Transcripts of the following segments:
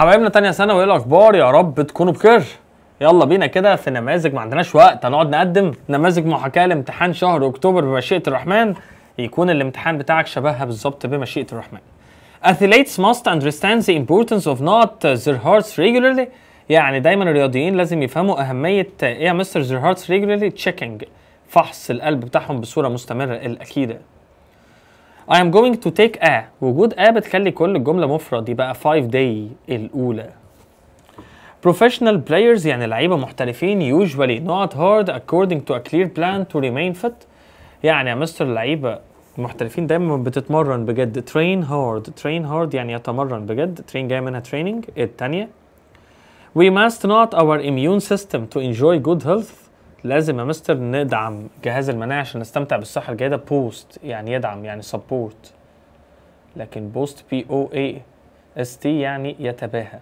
حبايبنا تانية سنة وايه الاخبار يا رب تكونوا بخير يلا بينا كده في نماذج ما عندناش وقت هنقعد نقدم نماذج محاكاه لامتحان شهر اكتوبر بمشيئه الرحمن يكون الامتحان بتاعك شبهها بالظبط بمشيئه الرحمن athletes must understand the importance of not uh, their hearts regularly يعني دايما الرياضيين لازم يفهموا اهميه ايه يا مستر their hearts regularly checking فحص القلب بتاعهم بصوره مستمره الاكيده I am going to take a وجود a بتخلي كل الجملة مفرد يبقى 5 day الأولى Professional players يعني لعيبة محترفين usually not hard according to a clear plan to remain fit يعني يا مستر اللعيبة المحترفين دايما بتتمرن بجد train hard train hard يعني يتمرن بجد train جاي منها training التانية We must not our immune system to enjoy good health لازم يا مستر ندعم جهاز المناعه عشان نستمتع بالصحه الجيده بوست يعني يدعم يعني سبورت لكن بوست بي او اي اس تي يعني يتباهى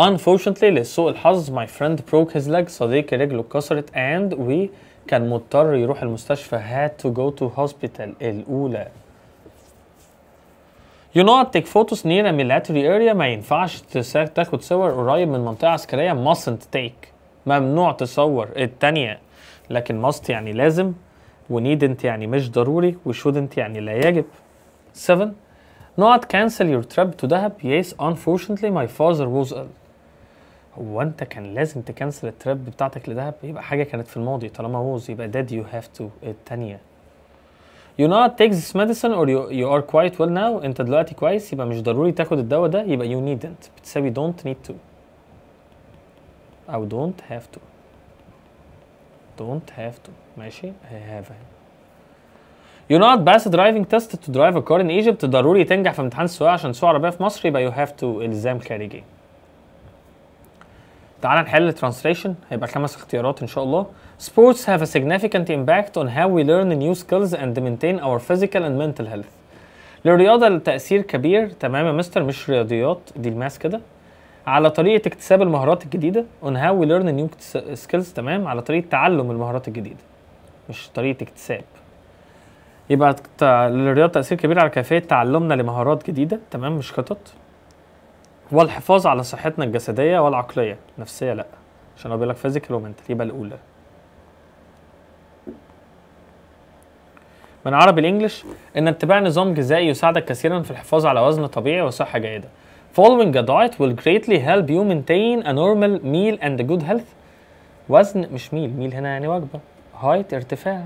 Unfortunately لسوء الحظ my friend broke his leg صديقي رجله اتكسرت and we كان مضطر يروح المستشفى had to go to hospital الأولى You know take photos near a military area ما ينفعش تاخد صور قريب من منطقة عسكرية mustn't take ممنوع تصور التانية لكن ماست يعني لازم ونيدنت يعني مش ضروري وشودنت يعني لا يجب 7 not cancel your trip to دهب yes unfortunately my father was ill هو انت كان لازم تكنسل التريب بتاعتك لدهب يبقى حاجه كانت في الماضي طالما ووز يبقى did you have to الثانيه you not take this medicine or you, you are quite well now انت دلوقتي كويس يبقى مش ضروري تاخد الدواء ده يبقى you needn't بتساوي don't need to او don't have to don't have to ماشي I have You not pass a driving test to drive a car in Egypt ضروري تنجح في امتحان السواقة عشان تسوق عربية في مصر يبقى you have to إلزام خارجي. تعال نحل الترانسليشن هيبقى خمس اختيارات إن شاء الله. Sports have a significant impact on how we learn new skills and maintain our physical and mental health. للرياضة تأثير كبير تمام يا مستر مش رياضيات دي الماس كده على طريقه اكتساب المهارات الجديده اون هاو وي ليرن نيو سكيلز تمام على طريقه تعلم المهارات الجديده مش طريقه اكتساب يبقى للرياضه تاثير كبير على كيفيه تعلمنا لمهارات جديده تمام مش خطط والحفاظ على صحتنا الجسديه والعقليه نفسيه لا عشان هو بيقول لك فيزيكال ومنتال يبقى الاولى من عربي الانجليش ان اتباع نظام غذائي يساعدك كثيرا في الحفاظ على وزن طبيعي وصحه جيده Following a diet will greatly help you maintain a normal meal and a good health. وزن مش ميل، ميل هنا يعني وجبة. هايت ارتفاع.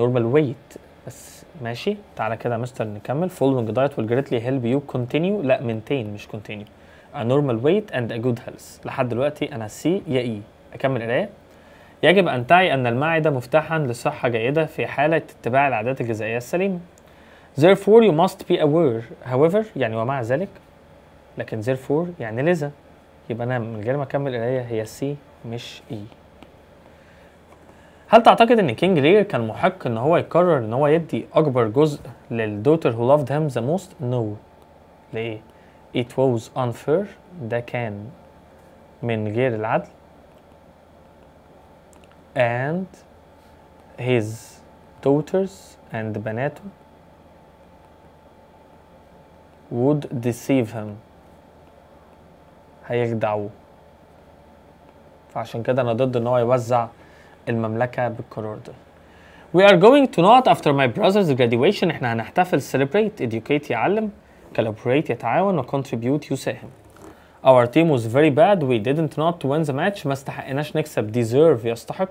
normal weight بس ماشي تعالى كده يا مستر نكمل following a diet will greatly help you continue لا maintain مش continue a normal weight and a good health لحد دلوقتي انا سي يا اي اكمل قرايه يجب ان تعي ان المعده مفتاحا لصحه جيده في حاله اتباع العادات الغذائيه السليمه therefore you must be aware however يعني ومع ذلك لكن therefore يعني لذا يبقى انا من غير ما اكمل قرايه هي سي مش اي e. هل تعتقد ان كينج لير كان محق ان هو يقرر ان هو يدي اكبر جزء للدوتر who loved him the most نو ليه it was unfair ده كان من غير العدل and his daughters and بناته would deceive him هيخدعوه فعشان كده انا ضد ان هو يوزع المملكه بالقرار ده We are going to not after my brother's graduation احنا هنحتفل celebrate educate يعلم collaborate يتعاون و contribute يساهم Our team was very bad we didn't not win the match ما استحقناش نكسب deserve يستحق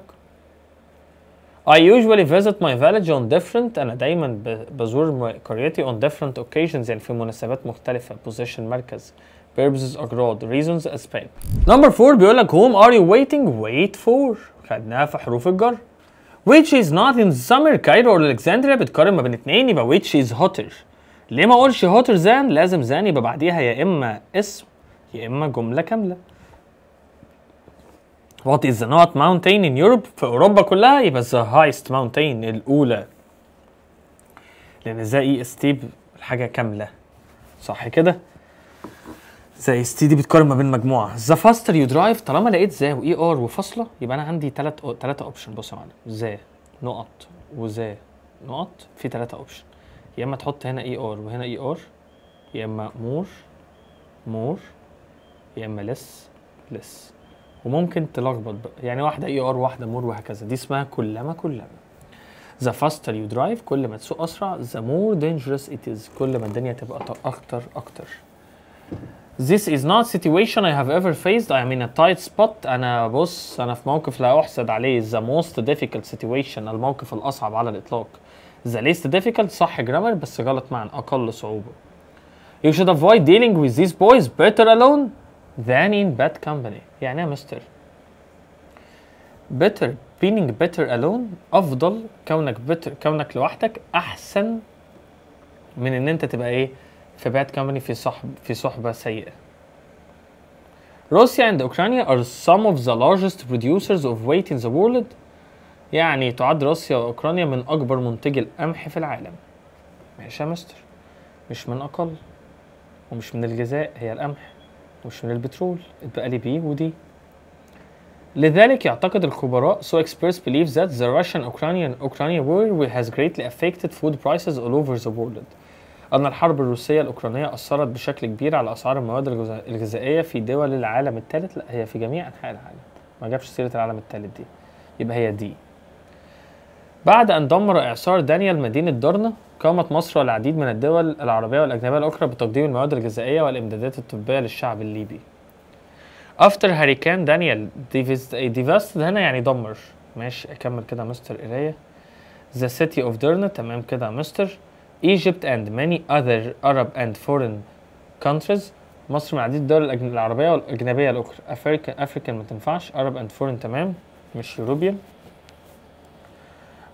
I usually visit my village on different أنا دايما بزور قريتي on different occasions يعني في مناسبات مختلفة position مركز purposes أغراض reasons أسبان نمبر 4 بيقول لك whom are you waiting wait for خدناها في حروف الجر which is not in summer Cairo or Alexandria بتقارن ما بين اتنين يبقى which is hotter ليه ما اقولش hotter than لازم than يبقى بعديها يا اما اسم يا اما جملة كاملة What is the not mountain in Europe في أوروبا كلها يبقى the highest mountain الأولى لأن زي إي e اس الحاجة كاملة صح كده؟ زي ستيدي بتقارن ما بين مجموعه ذا فاستر يو درايف طالما لقيت ذا واي ار وفاصله يبقى انا عندي ثلاث ثلاثه اوبشن بص يا معلم ذا نقط وذا نقط في ثلاثه اوبشن يا اما تحط هنا اي e ار وهنا اي e ار يا اما مور مور يا اما لس لس وممكن تلخبط بقى يعني واحده اي e ار واحده مور وهكذا دي اسمها كلما كلما ذا فاستر يو درايف كل ما تسوق اسرع ذا مور دينجرس ات از كل ما الدنيا تبقى اخطر اكتر, أكتر. This is not situation I have ever faced. I'm in a tight spot. أنا بص أنا في موقف لا أحسد عليه. The most difficult situation. الموقف الأصعب على الإطلاق. The least difficult صح جرامر بس غلط معنى أقل صعوبة. You should avoid dealing with these boys better alone than in bad company. يعني يا مستر better being better alone أفضل كونك better كونك لوحدك أحسن من إن أنت تبقى إيه في باد كومباني في صحب في صحبه سيئه روسيا and اوكرانيا are some of the largest producers of wheat in the world يعني تعد روسيا وأوكرانيا من أكبر منتجي القمح في العالم ماشي يا مستر مش من أقل ومش من الجزاء هي القمح ومش من البترول اتبقى لي بي ودي لذلك يعتقد الخبراء so experts believe that the Russian Ukrainian Ukrainian war has greatly affected food prices all over the world أن الحرب الروسية الأوكرانية أثرت بشكل كبير على أسعار المواد الغذائية في دول العالم الثالث لا هي في جميع أنحاء العالم ما جابش سيرة العالم الثالث دي يبقى هي دي بعد أن دمر إعصار دانيال مدينة درنا قامت مصر والعديد من الدول العربية والأجنبية الأخرى بتقديم المواد الغذائية والإمدادات الطبية للشعب الليبي After Hurricane Daniel devastated هنا يعني دمر ماشي أكمل كده مستر قراية The city of Derna تمام كده مستر Egypt and many other Arab and foreign countries مصر من عديد الدول العربية والأجنبية الأخرى African, African ما تنفعش Arab and foreign تمام مش European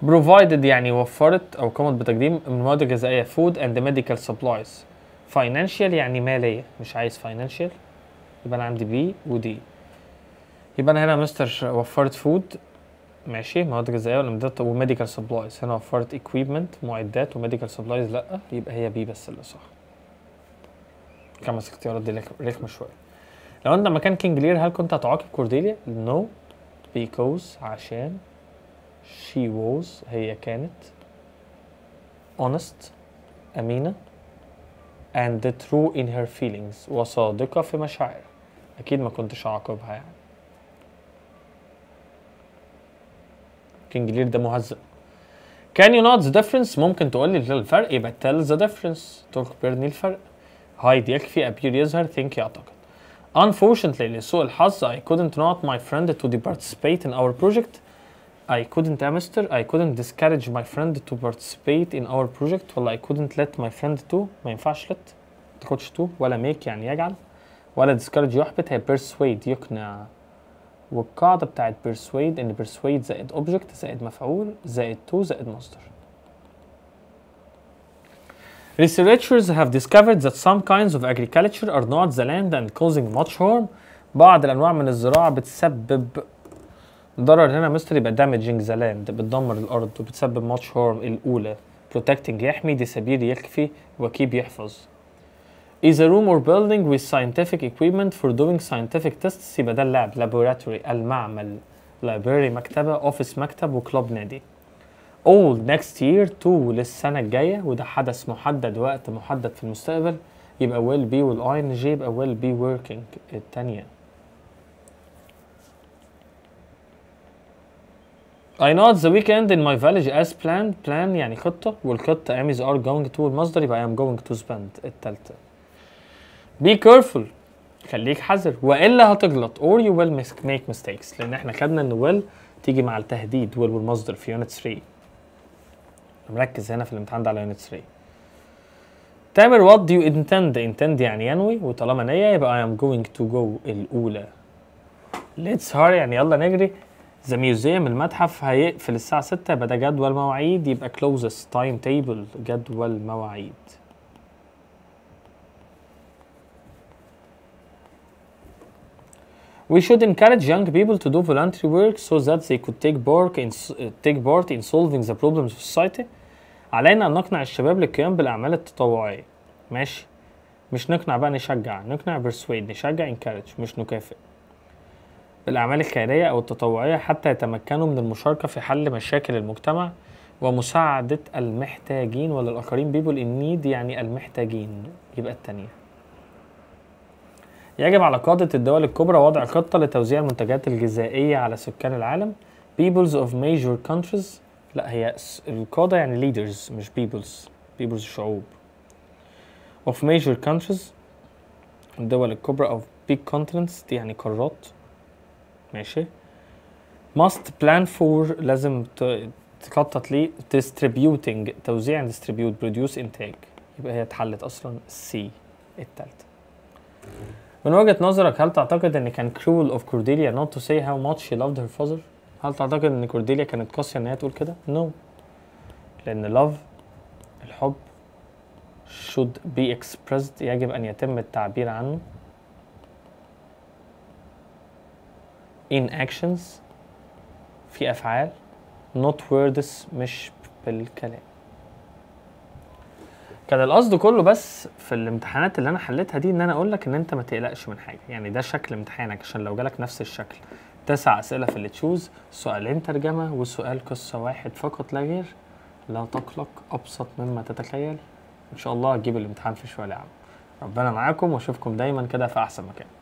provided يعني وفرت أو قامت بتقديم المواد الغذائية food and medical supplies financial يعني مالية مش عايز financial يبقى أنا عندي B ودي يبقى أنا هنا مستر وفرت food ماشي مواد غذائيه ولا مدات وميديكال سبلايز هنا وفرت اكويبمنت معدات وميديكال سبلايز لا يبقى هي بي بس اللي صح خمس اختيارات دي رخمه شويه لو انت مكان كينج لير هل كنت هتعاقب كورديليا؟ نو no. بيكوز عشان شي ووز هي كانت honest أمينة and true in her feelings وصادقة في مشاعرها أكيد ما كنتش أعاقبها يعني كينج لير ده مهزق كان يو نوت ذا difference ممكن تقول لي الفرق يبقى tell ذا difference تخبرني الفرق هايد يكفي appear يظهر think يعتقد Unfortunately لسوء الحظ I couldn't not my friend to participate in our project I couldn't amster I couldn't discourage my friend to participate in our project ولا I couldn't let my friend to ما ينفعش let تاخدش to ولا make يعني يجعل ولا discourage يحبط هي persuade يقنع والقاعده بتاعت persuade ان persuade زائد object زائد مفعول زائد to زائد مصدر Researchers have discovered that some kinds of agriculture are not the land and causing much harm. بعض الانواع من الزراعه بتسبب ضرر هنا مستر يبقى damaging the land بتدمر الارض وبتسبب much harm الاولى protecting يحمي disappear يكفي وكيب يحفظ is a room or building with scientific equipment for doing scientific tests يبقى ده lab laboratory ma'mal library مكتبة office مكتب وكلوب نادي all next year to للسنة الجاية وده حدث محدد وقت محدد في المستقبل يبقى will be والاي ان يبقى will be working التانية I know it's the weekend in my village as planned plan يعني خطة والخطة am is are going to المصدر يبقى I am going to spend التالتة بي كيرفول خليك حذر والا هتغلط or you will make mistakes لان احنا خدنا ان will تيجي مع التهديد will والمصدر في يونت 3 مركز هنا في الامتحان ده على يونت 3 تامر وات دو يو انتند انتند يعني ينوي وطالما نيه يبقى I am going to go الأولى let's hurry يعني يلا نجري ذا ميوزيوم المتحف هيقفل الساعة 6 يبقى ده جدول مواعيد يبقى كلوزست تايم تيبل جدول مواعيد We should encourage young people to do voluntary work so that they could take part in, eh, take part in solving the problems of society. علينا أن نقنع الشباب للقيام بالأعمال التطوعية. ماشي. مش نقنع بقى نشجع، نقنع persuade، نشجع encourage، مش نكافئ. بالأعمال الخيرية أو التطوعية حتى يتمكنوا من المشاركة في حل مشاكل المجتمع ومساعدة المحتاجين ولا الآخرين people in need يعني المحتاجين يبقى التانية. يجب على قادة الدول الكبرى وضع خطة لتوزيع المنتجات الغذائية على سكان العالم peoples of major countries لا هي القادة يعني leaders مش peoples peoples شعوب of major countries الدول الكبرى of big continents دي يعني قارات ماشي must plan for لازم تخطط ليه distributing توزيع distribute produce انتاج يبقى هي اتحلت اصلا السي التالتة من وجهه نظرك هل تعتقد ان كان cruel of Cordelia not to say how much she loved her father؟ هل تعتقد ان كورديليا كانت قاسيه ان هي تقول كده؟ نو no. لان love الحب should be expressed يجب ان يتم التعبير عنه in actions في افعال not words مش بالكلام كان القصد كله بس في الامتحانات اللي انا حليتها دي ان انا اقول لك ان انت ما تقلقش من حاجه يعني ده شكل امتحانك عشان لو جالك نفس الشكل تسع اسئله في اللي تشوز سؤالين ترجمه وسؤال قصه واحد فقط لا غير لا تقلق ابسط مما تتخيل ان شاء الله هتجيب الامتحان في شويه يا عم ربنا معاكم واشوفكم دايما كده في احسن مكان